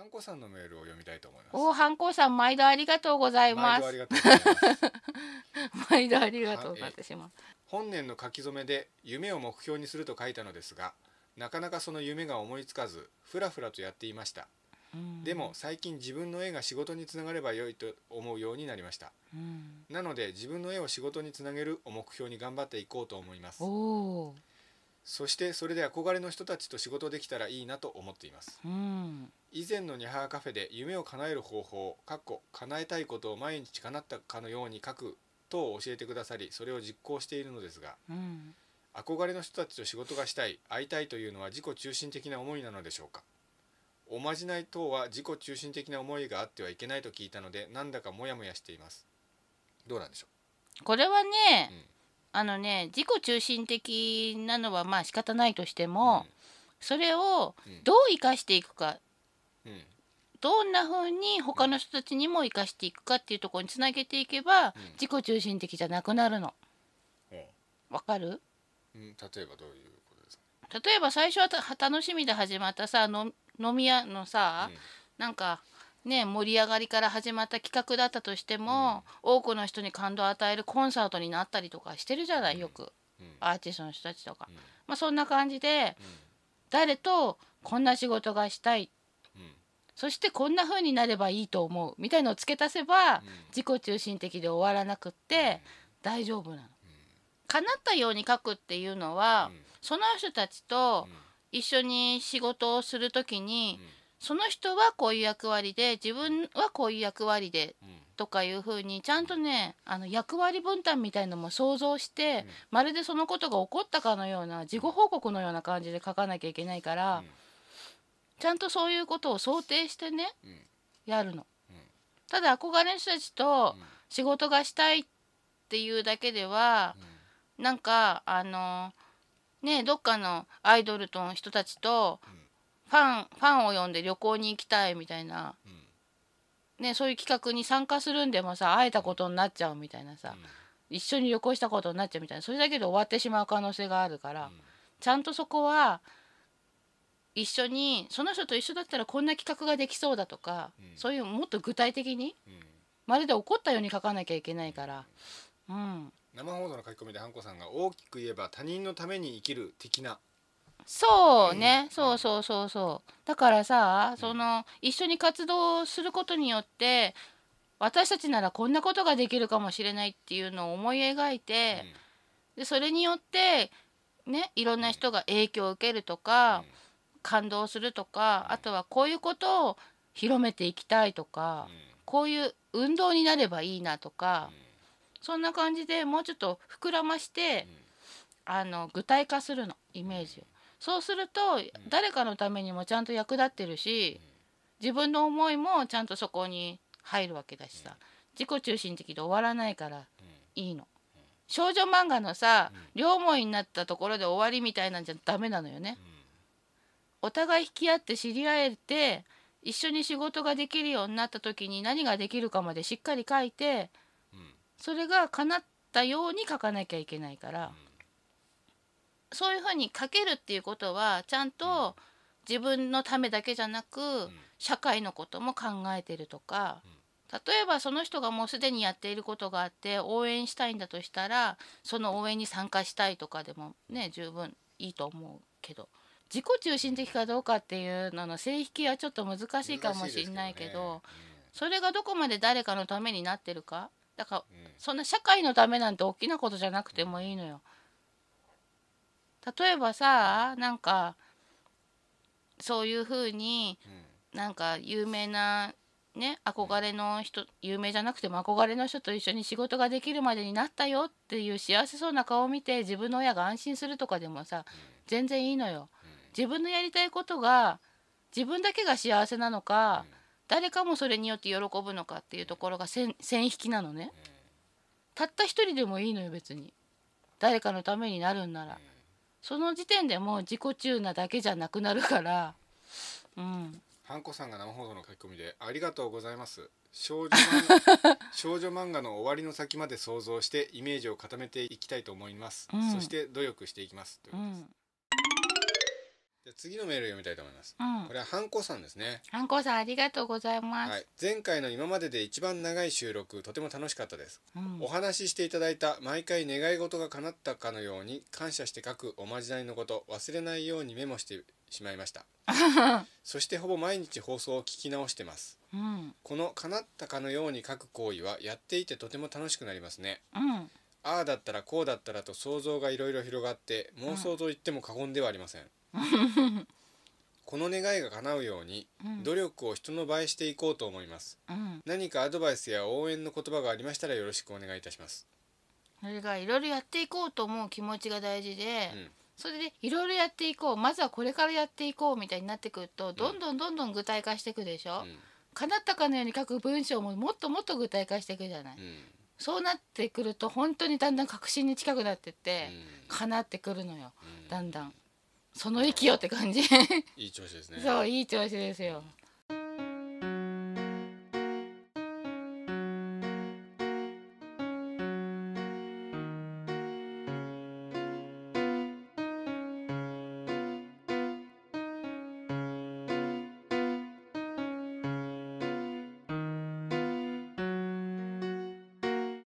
ハンコさんのメールを読みたいと思います。おハンコさん毎度ありがとうございます。毎度ありがとうございます。本年の書き初めで夢を目標にすると書いたのですが、なかなかその夢が思いつかず、ふらふらとやっていました。でも最近自分の絵が仕事につながれば良いと思うようになりました、うん、なので自分の絵を仕事につなげるを目標に頑張っていこうと思いますそしてそれで憧れの人たちと仕事できたらいいなと思っています、うん、以前のニハーカフェで夢を叶える方法かっこ叶えたいことを毎日叶ったかのように書く等を教えてくださりそれを実行しているのですが、うん、憧れの人たちと仕事がしたい会いたいというのは自己中心的な思いなのでしょうかおまじない等は自己中心的な思いがあってはいけないと聞いたのでなんだかモヤモヤしていますどうなんでしょうこれはね、うんあのね自己中心的なのはまあ仕方ないとしても、それをどう生かしていくか、どんなふうに他の人たちにも生かしていくかっていうところにつなげていけば、自己中心的じゃなくなるの。わ、かる、うん、例えばどういうことですか例えば最初は楽しみで始まったさの飲み屋のさ、うん、なんかね、盛り上がりから始まった企画だったとしても、うん、多くの人に感動を与えるコンサートになったりとかしてるじゃないよく、うん、アーティストの人たちとか、うん、まあ、そんな感じで、誰とこんな仕事がしたい、そしてこんな風になればいいと思うみたいのを付け足せば、自己中心的で終わらなくって大丈夫なの。叶ったように書くっていうのは、その人たちと一緒に仕事をする時に、うんその人はこういう役割で自分はこういう役割で、うん、とかいうふうにちゃんとねあの役割分担みたいのも想像して、うん、まるでそのことが起こったかのような事後報告のような感じで書かなきゃいけないから、うん、ちゃんとそういうことを想定してね、やるの。ただ憧れの人たちと仕事がしたいっていうだけでは、なんかあのねどっかのアイドルとの人たちとファンファンを呼んで旅行に行きたいみたいな、うん、ね、そういう企画に参加するんでもさ会えたことになっちゃうみたいなさ、うん、一緒に旅行したことになっちゃうみたいなそれだけで終わってしまう可能性があるから、うん、ちゃんとそこは一緒にその人と一緒だったらこんな企画ができそうだとか、そういうもっと具体的に、まるで怒ったように書かなきゃいけないから。うん生放送の書き込みでハンコさんが大きく言えば他人のために生きる的なそうね、そうそうそうそうだからさその一緒に活動することによって私たちならこんなことができるかもしれないっていうのを思い描いて、でそれによってねいろんな人が影響を受けるとか、感動するとかあとはこういうことを広めていきたいとか、こういう運動になればいいなとか、そんな感じでもうちょっと膨らまして、あの具体化するのイメージを。そうすると誰かのためにもちゃんと役立ってるし自分の思いもちゃんとそこに入るわけだしさ自己中心的で終わらないからいいの。少女漫画のさ両思いになったところで終わりみたいなんじゃダメなのよね。お互い引き合って知り合えて一緒に仕事ができるようになった時に何ができるかまでしっかり書いてそれが叶ったように書かなきゃいけないから。そういうふうにかけるっていうことはちゃんと自分のためだけじゃなく、うん、社会のことも考えてるとか、うん、例えばその人がもうすでにやっていることがあって応援したいんだとしたらその応援に参加したいとかでもね十分いいと思うけど自己中心的かどうかっていうのの性引きはちょっと難しいかもしれないけど、ね、それがどこまで誰かのためになってるかだから、うん、そんな社会のためなんて大きなことじゃなくてもいいのよ。例えばさなんかそういうふうに、なんか有名なね憧れの人有名じゃなくても憧れの人と一緒に仕事ができるまでになったよっていう幸せそうな顔を見て自分の親が安心するとかでもさ全然いいのよ。自分のやりたいことが自分だけが幸せなのか、誰かもそれによって喜ぶのかっていうところが線引きなのね。たった一人でもいいのよ別に。誰かのためになるんなら。その時点でもう自己中なだけじゃなくなるからうんハンコさんが生放送の書き込みで「ありがとうございます」少女 少女漫画の終わりの先まで想像してイメージを固めていきたいと思います、うんそして努力していきますということです、うんじゃ次のメール読みたいと思います、うん、これはハンコさんですねハンコさんありがとうございます、はい、前回の今までで一番長い収録とても楽しかったです、うん、お話ししていただいた毎回願い事が叶ったかのように感謝して書くおまじないのこと忘れないようにメモしてしまいました そしてほぼ毎日放送を聞き直してます、うん、この叶ったかのように書く行為はやっていてとても楽しくなりますね、うんああだったらこうだったらと想像がいろいろ広がって妄想と言っても過言ではありませんこの願いが叶うように、うん、努力を人の倍していこうと思います、うん、何かアドバイスや応援の言葉がありましたらよろしくお願いいたしますそれがいろいろやっていこうと思う気持ちが大事で、うん、それでいろいろやっていこうまずはこれからやっていこうみたいになってくるとどんどんどんどん具体化していくでしょ、うん、叶ったかのように書く文章ももっともっと具体化していくじゃない、そうなってくると本当にだんだん確信に近くなってって、叶ってくるのよ、だんだん。その域よって感じいい調子ですねそういい調子ですよ